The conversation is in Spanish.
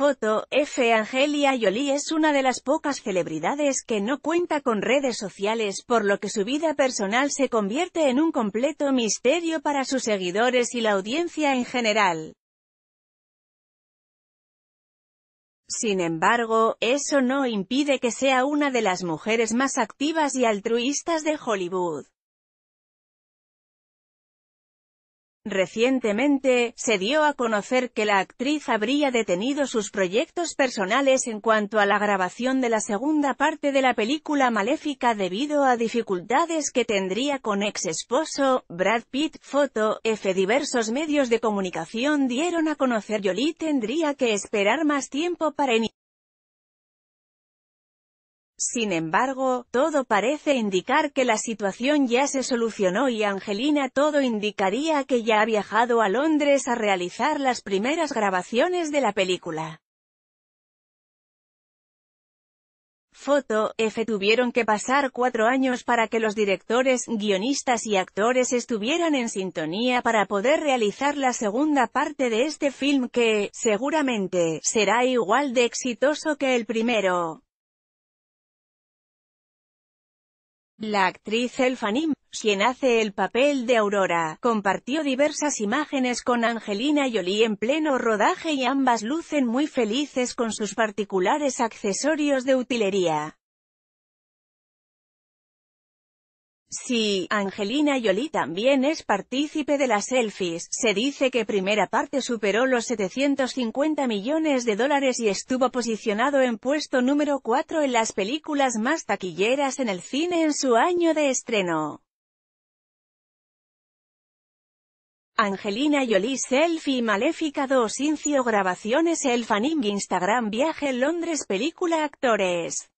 Foto, F. Angelia Jolie es una de las pocas celebridades que no cuenta con redes sociales, por lo que su vida personal se convierte en un completo misterio para sus seguidores y la audiencia en general. Sin embargo, eso no impide que sea una de las mujeres más activas y altruistas de Hollywood. Recientemente, se dio a conocer que la actriz habría detenido sus proyectos personales en cuanto a la grabación de la segunda parte de la película Maléfica debido a dificultades que tendría con ex esposo, Brad Pitt. Foto, F. Diversos medios de comunicación dieron a conocer Jolie tendría que esperar más tiempo para iniciar sin embargo, todo parece indicar que la situación ya se solucionó y Angelina todo indicaría que ya ha viajado a Londres a realizar las primeras grabaciones de la película. Foto, F. Tuvieron que pasar cuatro años para que los directores, guionistas y actores estuvieran en sintonía para poder realizar la segunda parte de este film que, seguramente, será igual de exitoso que el primero. La actriz Elfanim, quien hace el papel de Aurora, compartió diversas imágenes con Angelina Jolie en pleno rodaje y ambas lucen muy felices con sus particulares accesorios de utilería. Sí, Angelina Jolie también es partícipe de las selfies, se dice que primera parte superó los 750 millones de dólares y estuvo posicionado en puesto número 4 en las películas más taquilleras en el cine en su año de estreno. Angelina Jolie Selfie Maléfica 2 Incio Grabaciones El Instagram Viaje Londres Película Actores